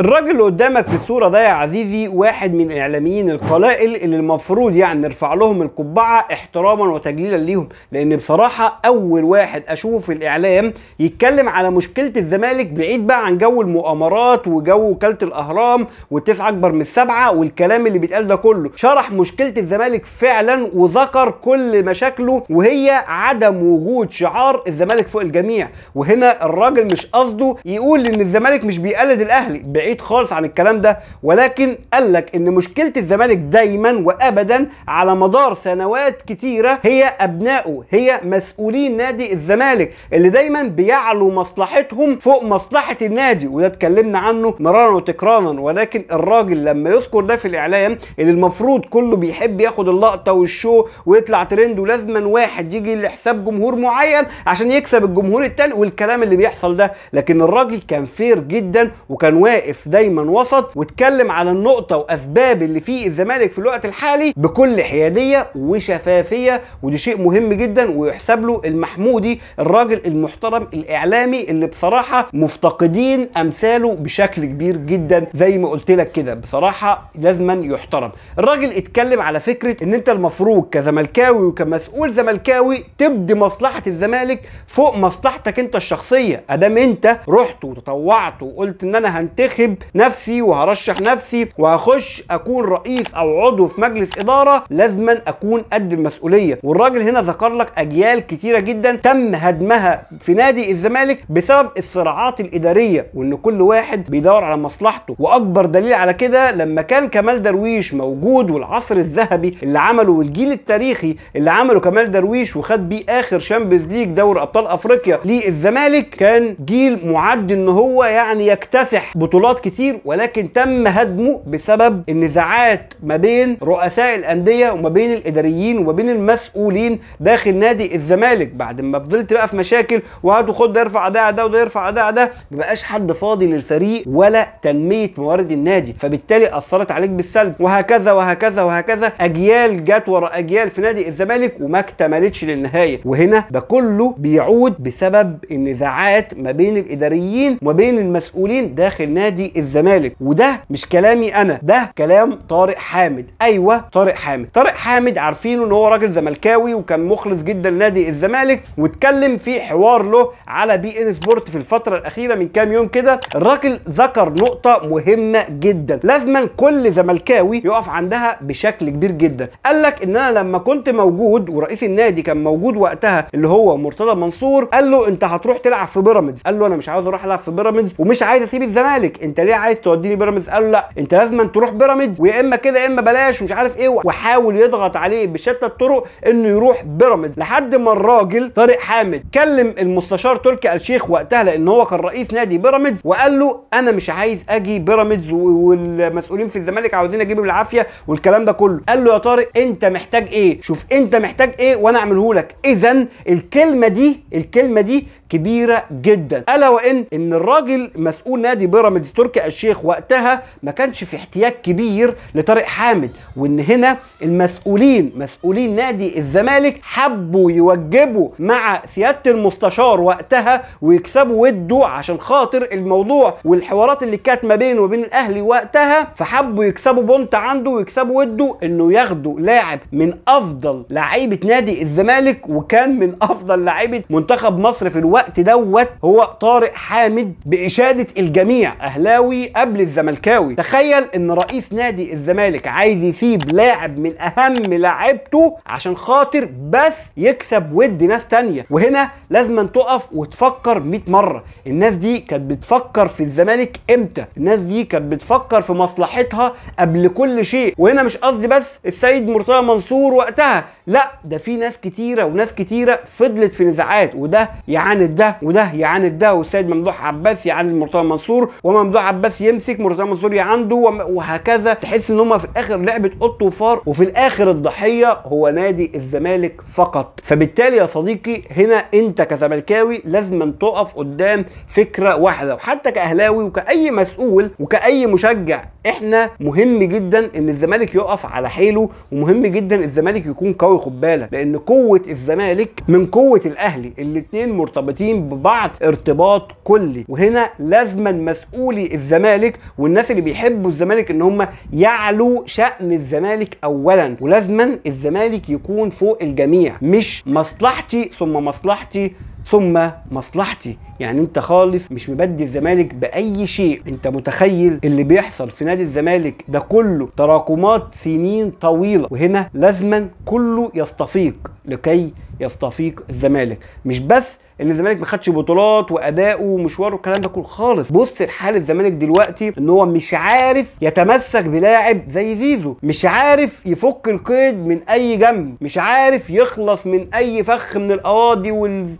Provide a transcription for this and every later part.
الراجل اللي قدامك في الصوره ده يا عزيزي واحد من الإعلاميين القلائل اللي المفروض يعني نرفع لهم القبعه احتراما وتجليلا ليهم لان بصراحه اول واحد أشوفه في الاعلام يتكلم على مشكله الزمالك بعيد بقى عن جو المؤامرات وجو وكاله الاهرام والتسعه اكبر من السبعه والكلام اللي بيتقال ده كله شرح مشكله الزمالك فعلا وذكر كل مشاكله وهي عدم وجود شعار الزمالك فوق الجميع وهنا الراجل مش قصده يقول ان الزمالك مش بيقلد الاهلي بعيد خالص عن الكلام ده ولكن قال لك ان مشكله الزمالك دايما وابدا على مدار سنوات كتيره هي ابنائه هي مسؤولين نادي الزمالك اللي دايما بيعلوا مصلحتهم فوق مصلحه النادي وده اتكلمنا عنه مرارا وتكرارا ولكن الراجل لما يذكر ده في الاعلام اللي المفروض كله بيحب ياخد اللقطه والشو ويطلع ترند ولازما واحد يجي لحساب جمهور معين عشان يكسب الجمهور التاني والكلام اللي بيحصل ده لكن الراجل كان فير جدا وكان واقف واقف دايما وسط واتكلم على النقطه واسباب اللي فيه الزمالك في الوقت الحالي بكل حياديه وشفافيه ودي شيء مهم جدا ويحسب له المحمودي الراجل المحترم الاعلامي اللي بصراحه مفتقدين امثاله بشكل كبير جدا زي ما قلت لك كده بصراحه لازما يحترم الراجل اتكلم على فكره ان انت المفروض كزملكاوي وكمسؤول زملكاوي تبدي مصلحه الزمالك فوق مصلحتك انت الشخصيه ادام انت رحت وتطوعت وقلت ان انا هنتخب هكتب نفسي وهرشح نفسي وهخش اكون رئيس او عضو في مجلس اداره لازما اكون قد المسؤوليه والراجل هنا ذكر لك اجيال كتيره جدا تم هدمها في نادي الزمالك بسبب الصراعات الاداريه وان كل واحد بيدور على مصلحته واكبر دليل على كده لما كان كمال درويش موجود والعصر الذهبي اللي عمله والجيل التاريخي اللي عمله كمال درويش وخد بيه اخر شامبيونز ليج دوري ابطال افريقيا للزمالك كان جيل معد ان هو يعني يكتسح بطولات غلطات كتير ولكن تم هدمه بسبب النزاعات ما بين رؤساء الانديه وما بين الاداريين وما بين المسؤولين داخل نادي الزمالك بعد ما فضلت بقى في مشاكل وهاتوا خد ده يرفع ده ده وده يرفع ده ده ما بقاش حد فاضي للفريق ولا تنميه موارد النادي فبالتالي اثرت عليك بالسلب وهكذا وهكذا وهكذا اجيال جت ورا اجيال في نادي الزمالك وما اكتملتش للنهايه وهنا ده كله بيعود بسبب النزاعات ما بين الاداريين وما بين المسؤولين داخل نادي نادي الزمالك وده مش كلامي انا ده كلام طارق حامد ايوه طارق حامد طارق حامد عارفينه ان هو راجل زملكاوي وكان مخلص جدا لنادي الزمالك واتكلم في حوار له على بي ان سبورت في الفتره الاخيره من كام يوم كده الراجل ذكر نقطه مهمه جدا لازما كل زملكاوي يقف عندها بشكل كبير جدا قال لك ان انا لما كنت موجود ورئيس النادي كان موجود وقتها اللي هو مرتضى منصور قال له انت هتروح تلعب في بيراميدز قال له انا مش عاوز اروح العب في بيراميدز ومش عايز اسيب الزمالك انت ليه عايز توديني بيراميدز قال له لا انت لازم تروح بيراميدز ويا اما كده يا اما بلاش ومش عارف ايه وحاول يضغط عليه بشتى الطرق انه يروح بيراميدز لحد ما الراجل طارق حامد كلم المستشار تركي الشيخ وقتها لان هو كان رئيس نادي بيراميدز وقال له انا مش عايز اجي بيراميدز والمسؤولين في الزمالك عاوزين اجيبه بالعافيه والكلام ده كله قال له يا طارق انت محتاج ايه شوف انت محتاج ايه وانا اعمله لك اذا الكلمه دي الكلمه دي كبيره جدا الا وان ان الراجل مسؤول نادي بيراميدز تركي الشيخ وقتها ما كانش في احتياج كبير لطارق حامد وان هنا المسؤولين مسؤولين نادي الزمالك حبوا يوجبوا مع سياده المستشار وقتها ويكسبوا وده عشان خاطر الموضوع والحوارات اللي كانت ما بينه وبين الاهلي وقتها فحبوا يكسبوا بونت عنده ويكسبوا وده انه ياخدوا لاعب من افضل لعيبه نادي الزمالك وكان من افضل لعيبه منتخب مصر في الوقت الوقت دوت هو طارق حامد بإشادة الجميع أهلاوي قبل الزملكاوي تخيل إن رئيس نادي الزمالك عايز يسيب لاعب من أهم لاعبته عشان خاطر بس يكسب ود ناس تانية وهنا لازم تقف وتفكر 100 مرة الناس دي كانت بتفكر في الزمالك إمتى الناس دي كانت بتفكر في مصلحتها قبل كل شيء وهنا مش قصدي بس السيد مرتضى منصور وقتها لا ده في ناس كتيرة وناس كتيرة فضلت في نزاعات وده يعني يعاند ده وده يعاند ده والسيد ممدوح عباس يعاند مرتضى منصور وممدوح عباس يمسك مرتضى منصور يعانده وهكذا تحس ان هم في الاخر لعبه قط وفار وفي الاخر الضحيه هو نادي الزمالك فقط فبالتالي يا صديقي هنا انت كزملكاوي لازم تقف قدام فكره واحده وحتى كاهلاوي وكاي مسؤول وكاي مشجع احنا مهم جدا ان الزمالك يقف على حيله ومهم جدا الزمالك يكون قوي خد بالك لان قوه الزمالك من قوه الاهلي الاثنين مرتبطين مرتبطين ببعض ارتباط كلي وهنا لازما مسؤولي الزمالك والناس اللي بيحبوا الزمالك ان هم يعلوا شأن الزمالك اولا ولازما الزمالك يكون فوق الجميع مش مصلحتي ثم مصلحتي ثم مصلحتي يعني انت خالص مش مبدي الزمالك باي شيء انت متخيل اللي بيحصل في نادي الزمالك ده كله تراكمات سنين طويله وهنا لازما كله يستفيق لكي يستفيق الزمالك مش بس ان الزمالك ما خدش بطولات واداؤه ومشواره والكلام ده كله خالص بص لحال الزمالك دلوقتي ان هو مش عارف يتمسك بلاعب زي زيزو مش عارف يفك القيد من اي جنب مش عارف يخلص من اي فخ من القواضي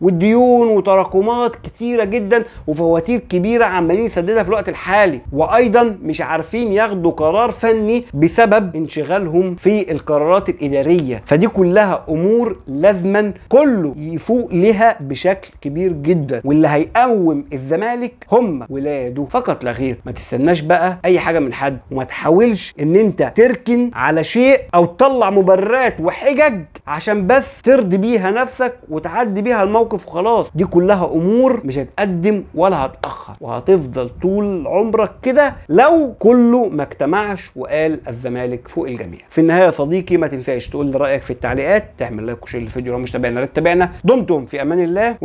والديون وتراكمات كتيره جدا وفواتير كبيره عمالين يسددها في الوقت الحالي وايضا مش عارفين ياخدوا قرار فني بسبب انشغالهم في القرارات الاداريه فدي كلها امور لازما كله يفوق لها بشكل بشكل كبير جدا واللي هيقوم الزمالك هم ولاده فقط لا غير ما تستناش بقى اي حاجه من حد وما تحاولش ان انت تركن على شيء او تطلع مبررات وحجج عشان بس ترضي بيها نفسك وتعدي بيها الموقف وخلاص دي كلها امور مش هتقدم ولا هتاخر وهتفضل طول عمرك كده لو كله ما اجتمعش وقال الزمالك فوق الجميع في النهايه يا صديقي ما تنساش تقول رايك في التعليقات تعمل لايك وشير للفيديو لو مش تابعنا لا تتابعنا دمتم في امان الله